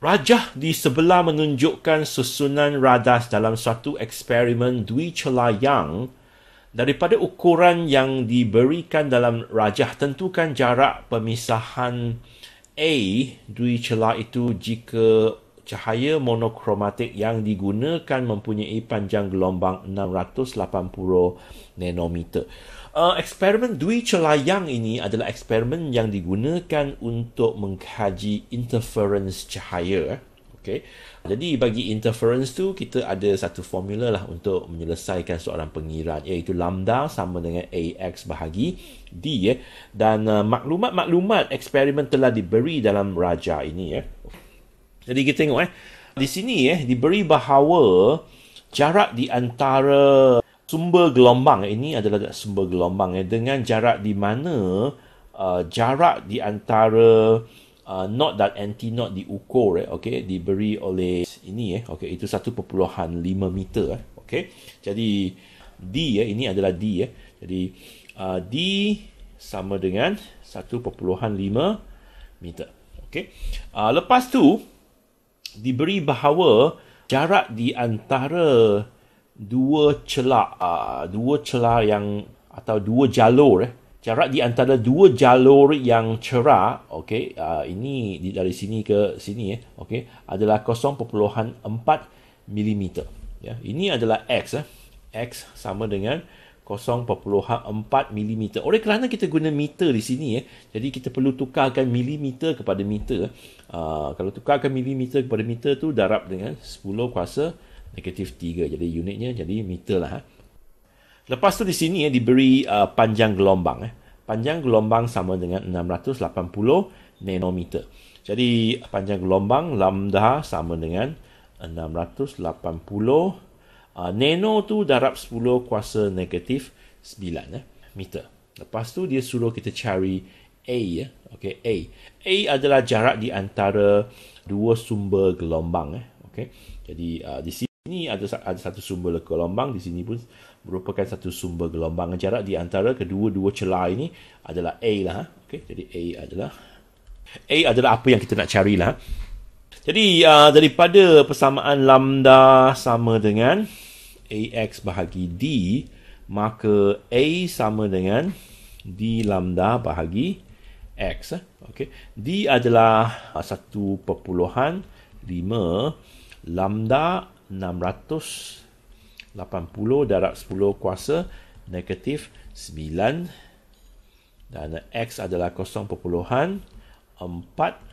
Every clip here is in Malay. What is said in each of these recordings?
Rajah di sebelah menunjukkan susunan radas dalam suatu eksperimen Dwi Chela Yang daripada ukuran yang diberikan dalam rajah tentukan jarak pemisahan A Dwi Chela itu jika cahaya monokromatik yang digunakan mempunyai panjang gelombang 680 nanometer. Uh, eksperimen Dwi Celayang ini adalah eksperimen yang digunakan untuk mengkaji interference cahaya. Eh. Okay. Jadi bagi interference tu kita ada satu formula lah untuk menyelesaikan soalan pengiraan iaitu lambda sama dengan AX bahagi D eh. dan uh, maklumat-maklumat eksperimen telah diberi dalam raja ini ya. Eh. Jadi kita tengok eh di sini eh diberi bahawa jarak di antara sumber gelombang eh, ini adalah sumber gelombang eh dengan jarak di mana uh, jarak di antara uh, not dan anti not diukur eh okey diberi oleh ini eh okey itu 1.5 meter eh okey jadi d eh ini adalah d eh jadi uh, d sama dengan 1.5 meter okey uh, lepas tu diberi bahawa jarak di antara dua celah uh, dua celah yang atau dua jalur eh jarak di antara dua jalur yang cerah okey uh, ini dari sini ke sini eh okey adalah 0.4 mm ya ini adalah x eh x sama dengan 0.4 mm. Oleh kerana kita guna meter di sini, eh, jadi kita perlu tukarkan milimeter kepada meter. Uh, kalau tukarkan milimeter kepada meter tu darab dengan 10 kuasa negatif 3. Jadi unitnya jadi meter lah. Eh. Lepas tu di sini eh, diberi uh, panjang gelombang. Eh. Panjang gelombang sama dengan 680 nanometer. Jadi panjang gelombang lambda sama dengan 680 nanometer uh, ah, nano tu darab 10 kuasa negatif 9 eh, meter. Lepas tu dia suruh kita cari A. Eh. Okay, A. A adalah jarak di antara dua sumber gelombang. Eh. Okay. Jadi uh, di sini ada, ada satu sumber gelombang. Di sini pun merupakan satu sumber gelombang. Jarak di antara kedua-dua celah ini adalah A. Lah, eh. okay. Jadi A adalah A adalah apa yang kita nak carilah. Eh. Jadi uh, daripada persamaan lambda sama dengan AX bahagi D maka A sama dengan D lambda bahagi X. Okay. D adalah uh, satu perpuluhan 1.5 lambda 680 darab 10 kuasa negatif 9 dan X adalah kosong perpuluhan 0.4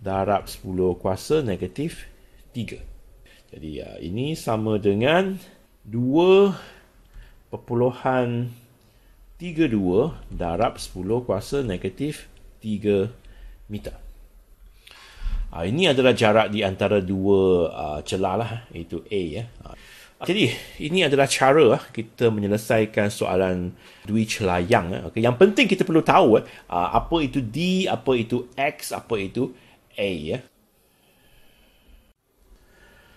darab 10 kuasa negatif 3. Jadi uh, ini sama dengan 2.32 darab 10 kuasa negatif 3 meter. Ah, ini adalah jarak di antara dua ah, celah lah, iaitu A. Ya. Ah, jadi, ini adalah cara kita menyelesaikan soalan dui celah yang. Ya. okay. Yang penting kita perlu tahu eh, apa itu D, apa itu X, apa itu A. Ya.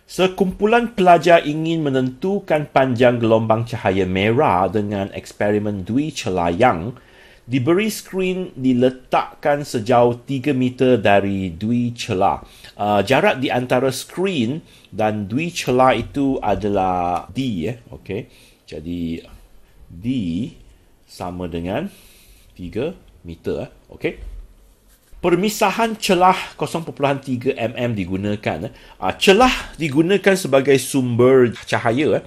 Sekumpulan pelajar ingin menentukan panjang gelombang cahaya merah dengan eksperimen Dwi Celayang diberi skrin diletakkan sejauh 3 meter dari dui celah. Ah, uh, jarak di antara skrin dan dui celah itu adalah D. Eh? Okay. Jadi D sama dengan 3 meter. Eh? Okay. Permisahan celah 0.3mm digunakan. Ah, celah digunakan sebagai sumber cahaya. Eh.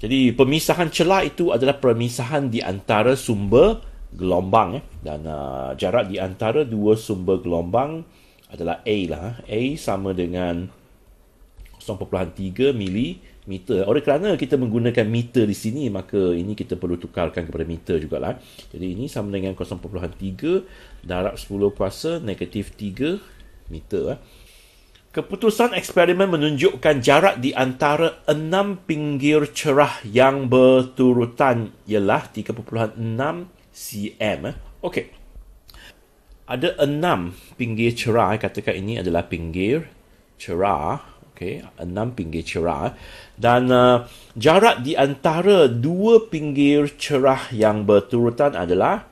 Jadi, pemisahan celah itu adalah pemisahan di antara sumber gelombang. Eh. Dan ah, jarak di antara dua sumber gelombang adalah A. lah. Eh. A sama dengan 0.3 mili. Mm meter. Oleh kerana kita menggunakan meter di sini, maka ini kita perlu tukarkan kepada meter jugalah. Jadi ini sama dengan 0.3 darab 10 kuasa negatif 3 meter. Eh. Keputusan eksperimen menunjukkan jarak di antara enam pinggir cerah yang berturutan ialah 3.6 cm. Eh. Okey. Ada enam pinggir cerah. Eh. Katakan ini adalah pinggir cerah okay, enam pinggir cerah dan uh, jarak di antara dua pinggir cerah yang berturutan adalah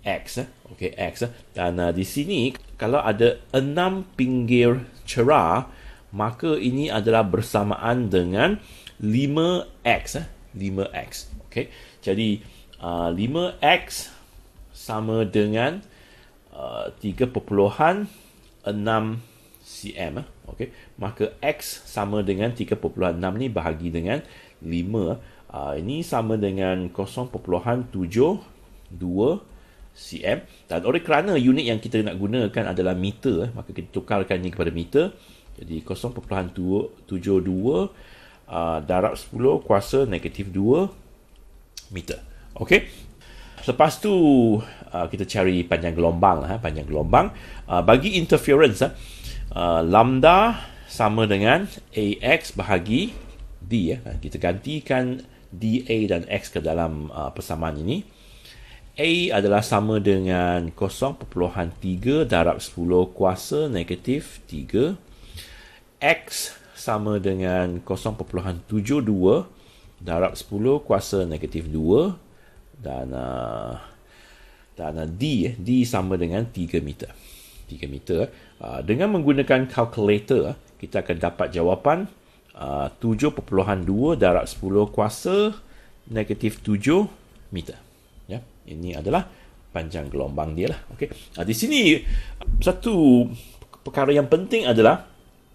x, eh. okay, x eh. dan uh, di sini kalau ada enam pinggir cerah maka ini adalah bersamaan dengan 5x, 5x, okay. Jadi uh, 5x sama dengan uh, 3.6 cm okey maka x sama dengan 3.6 ni bahagi dengan 5 uh, ah, ini sama dengan 0.72 cm dan oleh kerana unit yang kita nak gunakan adalah meter eh, maka kita tukarkan ini kepada meter jadi 0.72 uh, ah, darab 10 kuasa negatif 2 meter okey Lepas tu uh, kita cari panjang gelombang lah, eh, panjang gelombang uh, bagi interference uh, Uh, lambda sama dengan AX bahagi D. Ya. Kita gantikan DA dan X ke dalam uh, persamaan ini. A adalah sama dengan 0.3 darab 10 kuasa negatif 3. X sama dengan 0.72 darab 10 kuasa negatif 2. Dan uh, dan uh, D ya. D sama dengan 3 meter. 3 meter ah, dengan menggunakan kalkulator kita akan dapat jawapan ah, uh, 7.2 darab 10 kuasa negatif 7 meter ya ini adalah panjang gelombang dia lah okay. Ah, di sini satu perkara yang penting adalah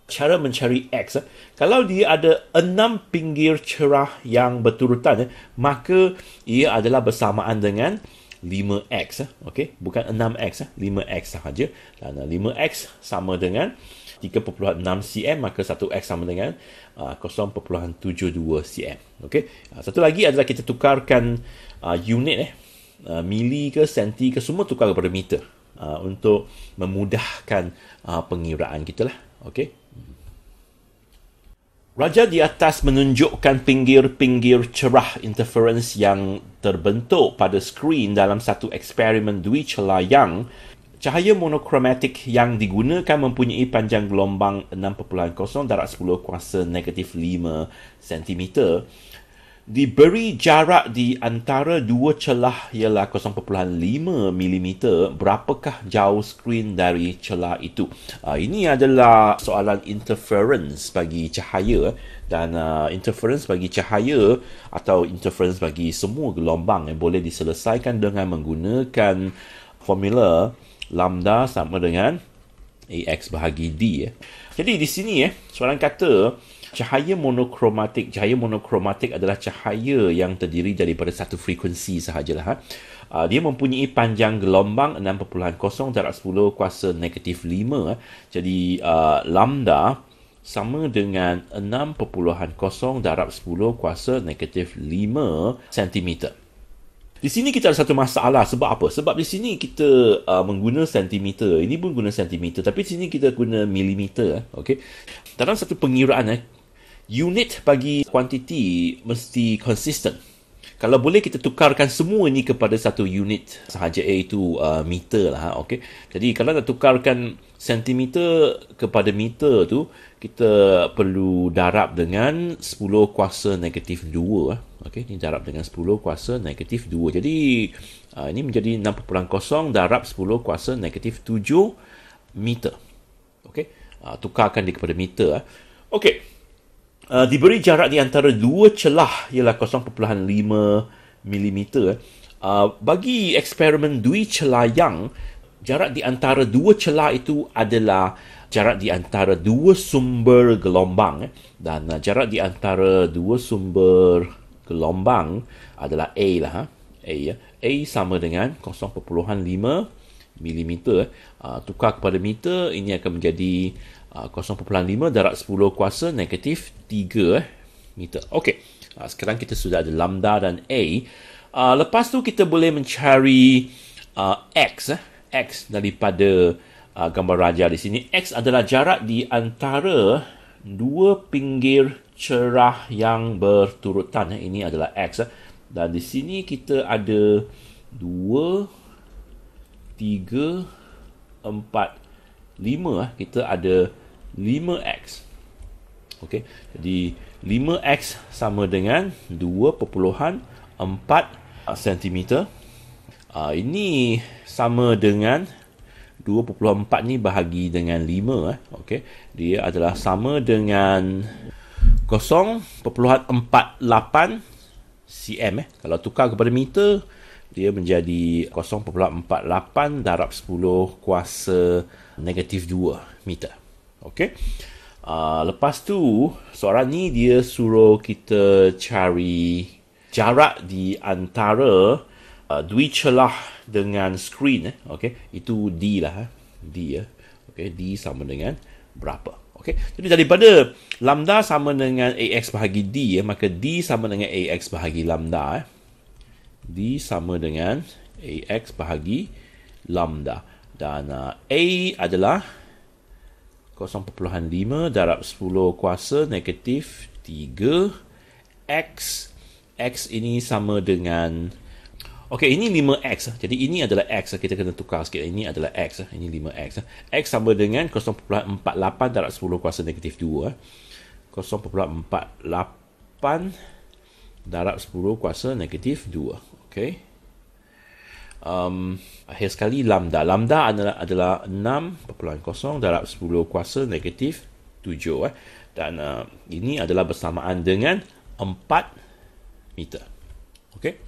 cara mencari X eh. kalau dia ada enam pinggir cerah yang berturutan eh, maka ia adalah bersamaan dengan 5x eh okey bukan 6x eh 5x sahaja dan 5x sama dengan 3.6 cm maka 1x sama dengan uh, 0.72 cm okey ah, satu lagi adalah kita tukarkan ah, unit eh ah, mili ke senti ke semua tukar kepada meter untuk memudahkan pengiraan kita lah okey Raja di atas menunjukkan pinggir-pinggir cerah interference yang terbentuk pada skrin dalam satu eksperimen dui celah yang cahaya monokromatik yang digunakan mempunyai panjang gelombang 6.0 darab 10 kuasa negatif 5 cm diberi jarak di antara dua celah ialah 0.5 mm berapakah jauh skrin dari celah itu uh, ini adalah soalan interference bagi cahaya dan uh, interference bagi cahaya atau interference bagi semua gelombang yang boleh diselesaikan dengan menggunakan formula lambda sama dengan ax bahagi d eh. jadi di sini eh soalan kata cahaya monokromatik cahaya monokromatik adalah cahaya yang terdiri daripada satu frekuensi sahaja. ha. Ah, dia mempunyai panjang gelombang 6.0 darab 10 kuasa negatif 5 ha. jadi ah, lambda sama dengan 6.0 darab 10 kuasa negatif 5 cm di sini kita ada satu masalah sebab apa? Sebab di sini kita uh, mengguna sentimeter. Ini pun guna sentimeter tapi di sini kita guna milimeter, ha. Okay. Dalam satu pengiraan eh, unit bagi kuantiti mesti konsisten. Kalau boleh kita tukarkan semua ni kepada satu unit sahaja iaitu uh, meter lah. Ha, okay? Jadi kalau nak tukarkan sentimeter kepada meter tu, kita perlu darab dengan 10 kuasa negatif 2. Ha, okay? Ini darab dengan 10 kuasa negatif 2. Jadi uh, ini menjadi 6.0 darab 10 kuasa negatif 7 meter. Okay? Uh, tukarkan dia kepada meter. Ha. Okay uh, diberi jarak di antara dua celah ialah 0.5 mm. Eh. Uh, bagi eksperimen dui celah yang jarak di antara dua celah itu adalah jarak di antara dua sumber gelombang eh? dan uh, jarak di antara dua sumber gelombang adalah A lah ha? A ya A sama dengan 0.5 mm eh. uh, tukar kepada meter ini akan menjadi 0.5 ah, darab 10 kuasa negatif 3 meter. Okey, uh, sekarang kita sudah ada lambda dan A. Uh, lepas tu kita boleh mencari uh, X. Eh? X daripada uh, gambar raja di sini. X adalah jarak di antara dua pinggir cerah yang berturutan. Eh? Ini adalah X. Eh? Dan di sini kita ada 2, 3, 4, 5. Kita ada 5x. Okey. Jadi 5x sama dengan 2.4 cm. Uh, ini sama dengan 2.4 ni bahagi dengan 5 eh. Okey. Dia adalah sama dengan 0.48 cm eh. Kalau tukar kepada meter dia menjadi 0.48 darab 10 kuasa negatif 2 meter. Okay. Uh, ah, lepas tu, soalan ni dia suruh kita cari jarak di antara uh, dui celah dengan screen. Eh. Okay. Itu D lah. Eh. D ya. Eh. Okay. D sama dengan berapa. Okay. Jadi daripada lambda sama dengan AX bahagi D, eh, maka D sama dengan AX bahagi lambda. Eh. D sama dengan AX bahagi lambda. Dan uh, A adalah 0.5 darab 10 kuasa negatif 3 x x ini sama dengan Okey, ini 5x. Jadi ini adalah x. Kita kena tukar sikit. Ini adalah x. Ini 5x. X sama dengan 0.48 darab 10 kuasa negatif 2. 0.48 darab 10 kuasa negatif 2. Okey um, akhir sekali lambda. Lambda adalah, adalah 6.0 darab 10 kuasa negatif 7. Eh. Dan uh, ini adalah bersamaan dengan 4 meter. Okay.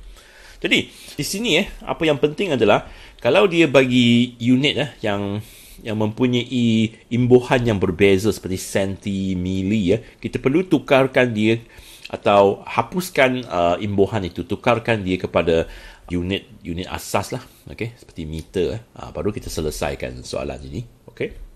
Jadi, di sini eh, apa yang penting adalah kalau dia bagi unit eh, yang yang mempunyai imbuhan yang berbeza seperti senti, mili, eh, kita perlu tukarkan dia atau hapuskan uh, imbuhan itu, tukarkan dia kepada unit unit asas lah okey seperti meter eh. ha, baru kita selesaikan soalan ini okey